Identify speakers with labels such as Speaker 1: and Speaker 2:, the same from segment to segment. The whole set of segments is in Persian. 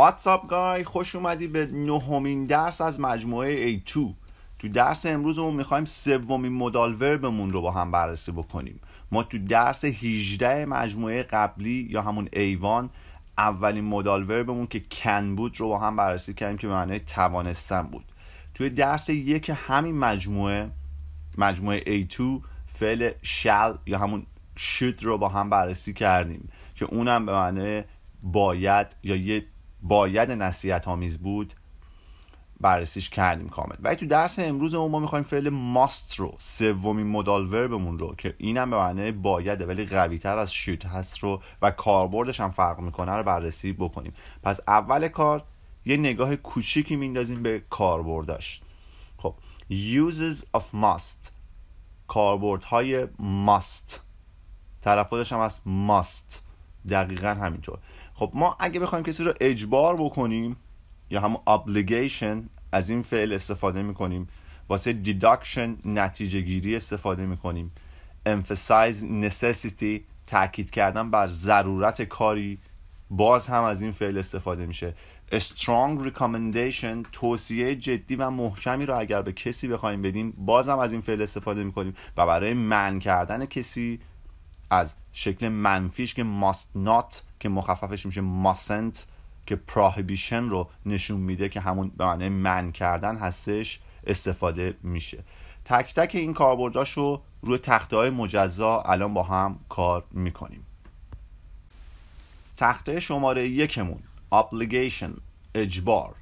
Speaker 1: واتساپ گای خوش اومدی به نهمین درس از مجموعه A2 تو درس امروزمون میخوایم سومین مدال وربمون رو با هم بررسی بکنیم ما تو درس 18 مجموعه قبلی یا همون ایوان اولین مدال وربمون که کن بود رو با هم بررسی کردیم که به معنی توانستن بود توی درس یک همین مجموعه مجموعه A2 فعل شل یا همون شد رو با هم بررسی کردیم که اونم به معنی باید یا یه باید نصیحت آمیز بود بررسیش کردیم کامل ولی تو درس امروز ما میخوایم فعل ماست رو سومین مدال وربمون رو که اینم به معنی بایده ولی قوی تر از شوت هست رو و کاربردش هم فرق میکنه رو بررسی بکنیم پس اول کار یه نگاه کوچیکی میندازیم به کاربردش خب uses of must های must تلفظش هم از must دقیقا همینطور خب ما اگه بخوایم کسی رو اجبار بکنیم یا هم obligation از این فعل استفاده میکنیم واسه deduction نتیجه گیری استفاده میکنیم emphasize necessity تاکید کردن بر ضرورت کاری باز هم از این فعل استفاده میشه strong recommendation توصیه جدی و محکمی رو اگر به کسی بخوایم بدیم باز هم از این فعل استفاده میکنیم و برای من کردن کسی از شکل منفیش که must not که مخففش میشه ماسنت که پراهیبیشن رو نشون میده که همون به معنی من کردن هستش استفاده میشه تک تک این کاربرداش رو روی تخته های مجزا الان با هم کار میکنیم تخته شماره یکمون obligation اجبار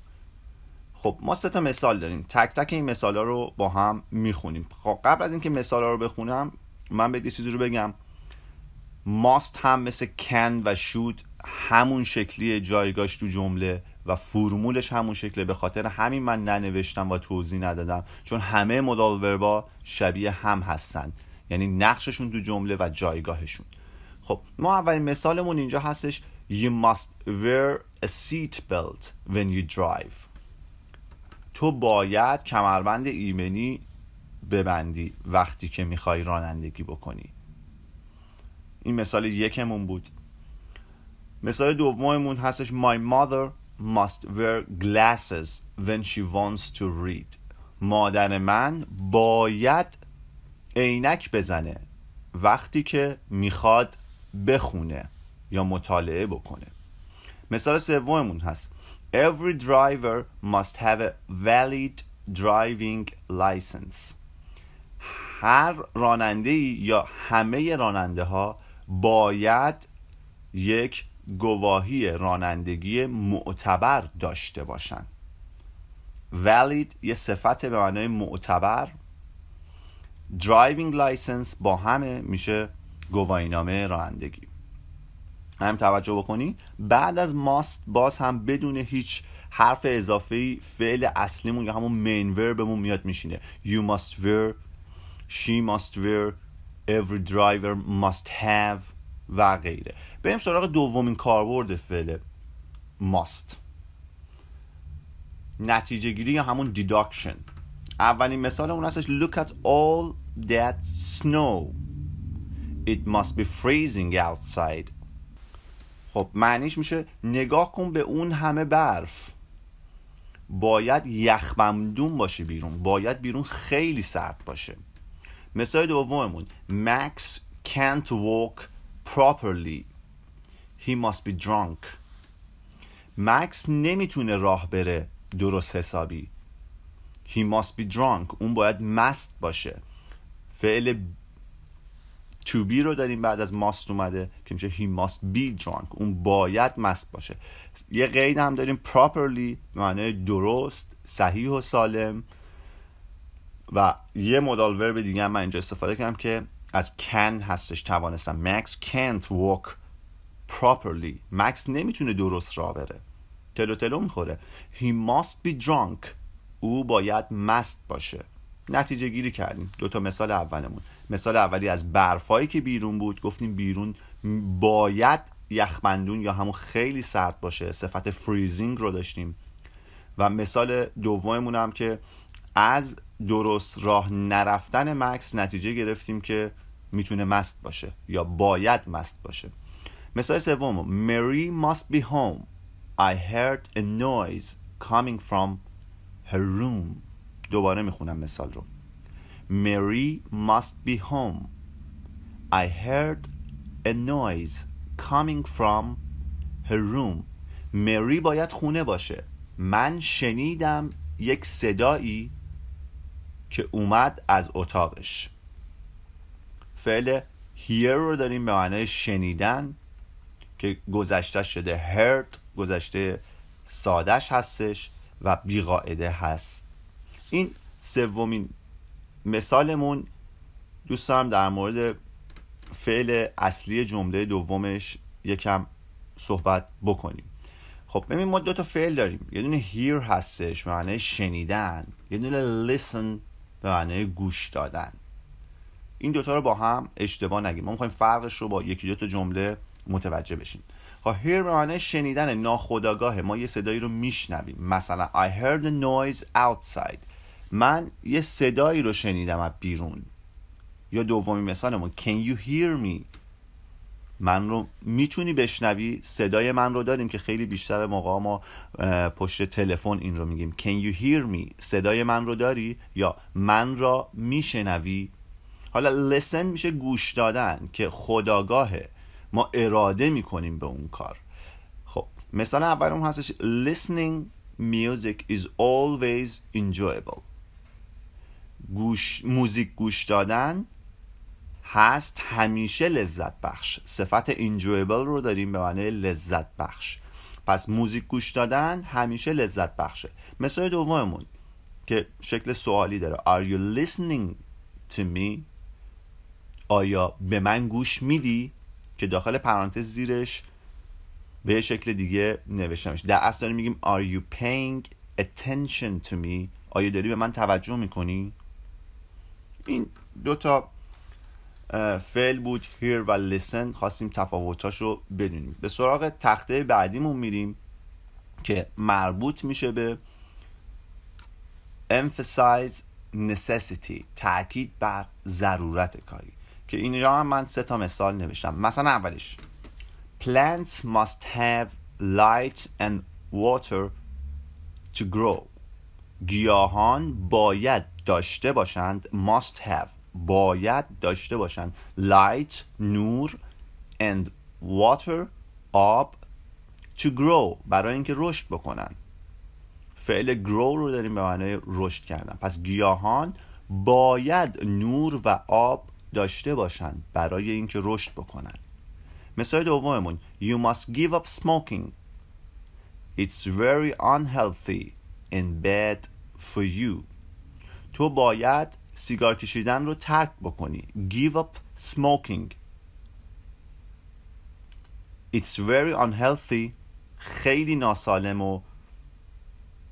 Speaker 1: خب ما سه تا مثال داریم تک تک این مثال ها رو با هم میخونیم خب قبل از اینکه مثال ها رو بخونم من به چیزی رو بگم ماست هم مثل کن و شود همون شکلی جایگاش تو جمله و فرمولش همون شکله به خاطر همین من ننوشتم و توضیح ندادم چون همه مدال وربا شبیه هم هستن یعنی نقششون تو جمله و جایگاهشون خب ما اولین مثالمون اینجا هستش You must wear a seat belt when you drive تو باید کمربند ایمنی ببندی وقتی که میخوای رانندگی بکنی این مثال یکمون بود مثال دوممون هستش My mother must wear glasses when she wants to read مادر من باید عینک بزنه وقتی که میخواد بخونه یا مطالعه بکنه مثال سوممون هست Every driver must have a valid driving license هر راننده یا همه راننده ها باید یک گواهی رانندگی معتبر داشته باشن valid یه صفت به معنای معتبر driving license با همه میشه گواهینامه رانندگی هم توجه بکنی بعد از ماست باز هم بدون هیچ حرف اضافه فعل اصلیمون یا همون مین بهمون میاد میشینه you must wear she must wear every driver must have و غیره بریم سراغ دومین کاربرد فعل must نتیجه گیری یا همون deduction اولین مثال اون هستش look at all that snow it must be freezing outside خب معنیش میشه نگاه کن به اون همه برف باید یخبندون باشه بیرون باید بیرون خیلی سرد باشه مثال دوممون Max can't walk properly He must be drunk Max نمیتونه راه بره درست حسابی He must be drunk اون باید مست باشه فعل to be رو داریم بعد از must اومده که میشه he must be drunk اون باید مست باشه یه قید هم داریم properly معنی درست صحیح و سالم و یه مدال ورب دیگه هم من اینجا استفاده کردم که از can هستش توانستم Max can't walk properly Max نمیتونه درست را بره تلو تلو میخوره He must be drunk او باید مست باشه نتیجه گیری کردیم دو تا مثال اولمون مثال اولی از برفایی که بیرون بود گفتیم بیرون باید یخمندون یا همون خیلی سرد باشه صفت فریزینگ رو داشتیم و مثال دوممون هم که از درست راه نرفتن مکس نتیجه گرفتیم که میتونه مست باشه یا باید مست باشه مثال سوم مری must be home I heard a noise coming from her room دوباره میخونم مثال رو مری must be home I heard a noise coming from her room مری باید خونه باشه من شنیدم یک صدایی که اومد از اتاقش فعل hear رو داریم به معنای شنیدن که گذشته شده heard گذشته سادش هستش و بیقاعده هست این سومین مثالمون دوست دارم در مورد فعل اصلی جمله دومش یکم صحبت بکنیم خب ببین ما دو تا فعل داریم یه دونه hear هستش معنی شنیدن یه دونه listen به معنی گوش دادن این دوتا رو با هم اشتباه نگیم ما میخوایم فرقش رو با یکی دو تا جمله متوجه بشین ها خب، هیر به معنی شنیدن ناخداگاه ما یه صدایی رو میشنویم مثلا I heard a noise outside من یه صدایی رو شنیدم از بیرون یا دومی مثالمون Can you hear me من رو میتونی بشنوی صدای من رو داریم که خیلی بیشتر موقع ما پشت تلفن این رو میگیم Can you hear me صدای من رو داری یا من را میشنوی حالا لسن میشه گوش دادن که خداگاهه ما اراده میکنیم به اون کار خب مثلا اول اون هستش listening music is always enjoyable گوش موزیک گوش دادن هست همیشه لذت بخش صفت انجویبل رو داریم به معنی لذت بخش پس موزیک گوش دادن همیشه لذت بخشه مثال دوممون که شکل سوالی داره Are you listening to me? آیا به من گوش میدی؟ که داخل پرانتز زیرش به شکل دیگه نوشتمش در اصل داریم میگیم Are you paying attention to me? آیا داری به من توجه میکنی؟ این دوتا فعل بود هیر و لسن خواستیم تفاوتاش رو بدونیم به سراغ تخته بعدیمون میریم که مربوط میشه به emphasize necessity تاکید بر ضرورت کاری که اینجا هم من سه تا مثال نوشتم مثلا اولش plants must have light and water to grow گیاهان باید داشته باشند must have باید داشته باشن light نور and water آب to grow برای اینکه رشد بکنن فعل grow رو داریم به معنای رشد کردن پس گیاهان باید نور و آب داشته باشن برای اینکه رشد بکنن مثال دوممون You must give up smoking It's very unhealthy and bad for you تو باید سیگار کشیدن رو ترک بکنی give up smoking it's very unhealthy خیلی ناسالم و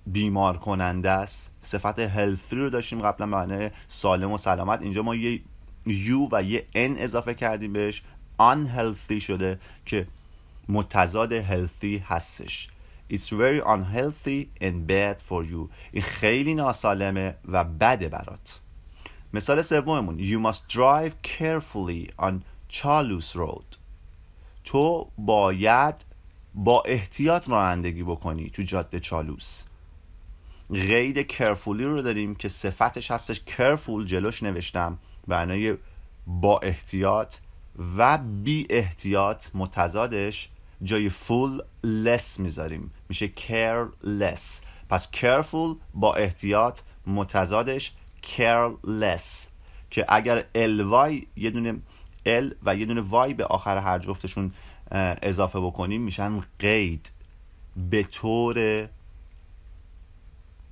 Speaker 1: بیمار کننده است صفت healthy رو داشتیم قبلا معنی سالم و سلامت اینجا ما یه یو و یه ان اضافه کردیم بهش unhealthy شده که متضاد healthy هستش It's very unhealthy and bad for you این خیلی ناسالمه و بده برات مثال سوممون You must drive carefully on Charles Road تو باید با احتیاط رانندگی بکنی تو جاده چالوس غید کرفولی رو داریم که صفتش هستش کرفول جلوش نوشتم معنای با احتیاط و بی احتیاط متضادش جای فول لس میذاریم میشه careless پس careful با احتیاط متضادش careless که اگر الوای یه دونه ال و یه دونه وای به آخر هر جفتشون اضافه بکنیم میشن قید به طور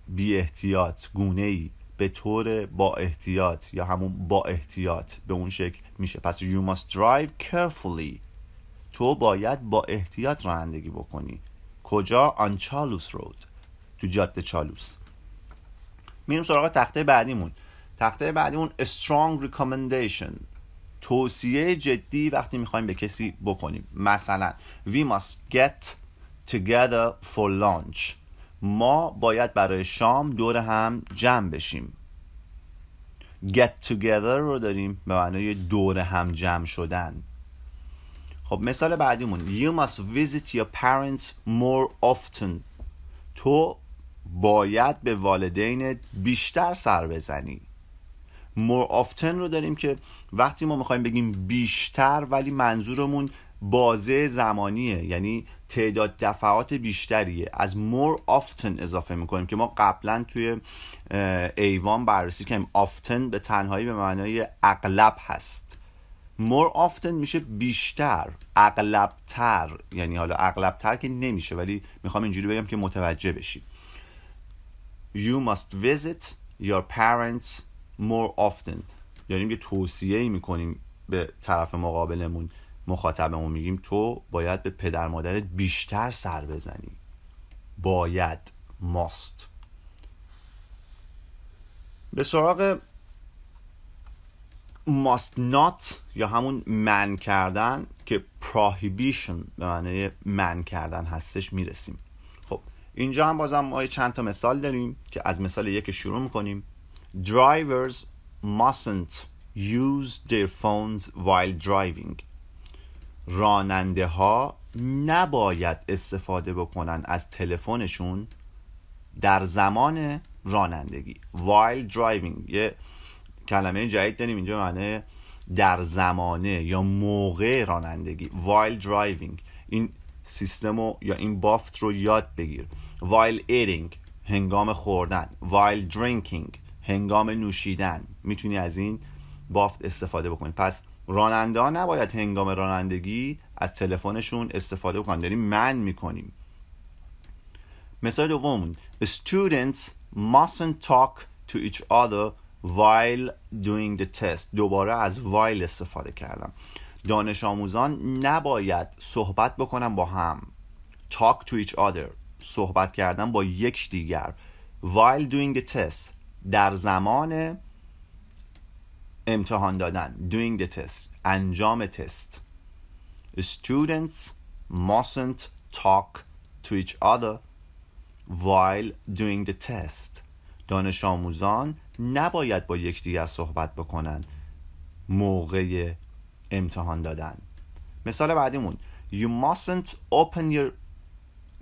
Speaker 1: بی احتیاط گونه ای به طور با احتیاط یا همون با احتیاط به اون شکل میشه پس you must drive carefully تو باید با احتیاط رانندگی بکنی کجا آن چالوس رود تو جاده چالوس میریم سراغ تخته بعدیمون تخته بعدیمون strong recommendation توصیه جدی وقتی میخوایم به کسی بکنیم مثلا we must get together for lunch ما باید برای شام دور هم جمع بشیم get together رو داریم به معنای دور هم جمع شدن خب مثال بعدیمون You must visit your parents more often تو باید به والدینت بیشتر سر بزنی more often رو داریم که وقتی ما میخوایم بگیم بیشتر ولی منظورمون بازه زمانیه یعنی تعداد دفعات بیشتریه از more often اضافه میکنیم که ما قبلا توی ایوان بررسی کردیم often به تنهایی به معنای اغلب هست more often میشه بیشتر اغلبتر یعنی حالا اغلبتر که نمیشه ولی میخوام اینجوری بگم که متوجه بشید you must visit your parents more often داریم یعنی یه توصیه ای میکنیم به طرف مقابلمون مخاطبمون میگیم تو باید به پدر مادرت بیشتر سر بزنی باید ماست به سراغ must not یا همون من کردن که prohibition به معنی من کردن هستش میرسیم اینجا هم بازم ما چند تا مثال داریم که از مثال یک شروع میکنیم drivers mustn't use their phones while driving راننده ها نباید استفاده بکنن از تلفنشون در زمان رانندگی while driving یه کلمه جدید داریم اینجا معنی در زمانه یا موقع رانندگی while driving این سیستم رو یا این بافت رو یاد بگیر while eating هنگام خوردن while drinking هنگام نوشیدن میتونی از این بافت استفاده بکنی پس راننده ها نباید هنگام رانندگی از تلفنشون استفاده بکنن داریم من میکنیم مثال دوم students mustn't talk to each other while doing the test دوباره از while استفاده کردم دانش آموزان نباید صحبت بکنن با هم talk to each other صحبت کردن با یک دیگر while doing the test در زمان امتحان دادن doing the test انجام تست students mustn't talk to each other while doing the test دانش آموزان نباید با یکدیگر صحبت بکنند موقع امتحان دادن مثال بعدیمون You mustn't open your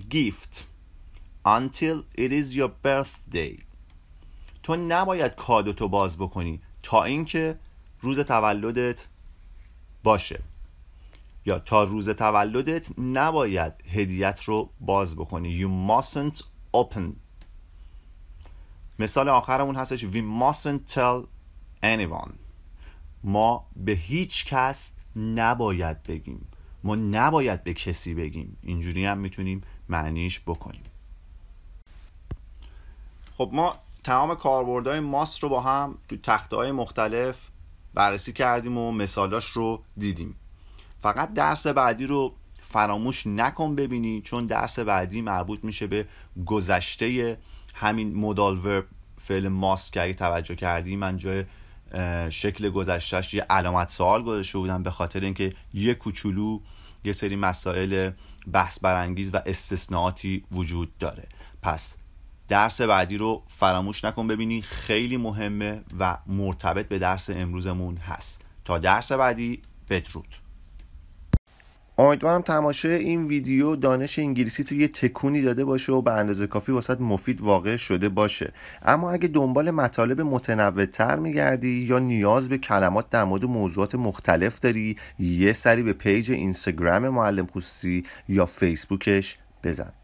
Speaker 1: gift until it is your birthday تو نباید کادو تو باز بکنی تا اینکه روز تولدت باشه یا تا روز تولدت نباید هدیت رو باز بکنی You mustn't open مثال آخرمون هستش We mustn't tell anyone ما به هیچ کس نباید بگیم ما نباید به کسی بگیم اینجوری هم میتونیم معنیش بکنیم خب ما تمام کاربردهای ماست رو با هم تو تخته های مختلف بررسی کردیم و مثالاش رو دیدیم فقط درس بعدی رو فراموش نکن ببینی چون درس بعدی مربوط میشه به گذشته همین مودال ورب فعل ماست که اگه توجه کردی من جای شکل گذشتش یه علامت سوال گذاشته بودن به خاطر اینکه یه کوچولو یه سری مسائل بحث برانگیز و استثناءاتی وجود داره پس درس بعدی رو فراموش نکن ببینی خیلی مهمه و مرتبط به درس امروزمون هست تا درس بعدی بدرود امیدوارم تماشای این ویدیو دانش انگلیسی تو یه تکونی داده باشه و به اندازه کافی واسط مفید واقع شده باشه اما اگه دنبال مطالب متنوعتر میگردی یا نیاز به کلمات در مورد موضوعات مختلف داری یه سری به پیج اینستاگرام معلم خصوصی یا فیسبوکش بزن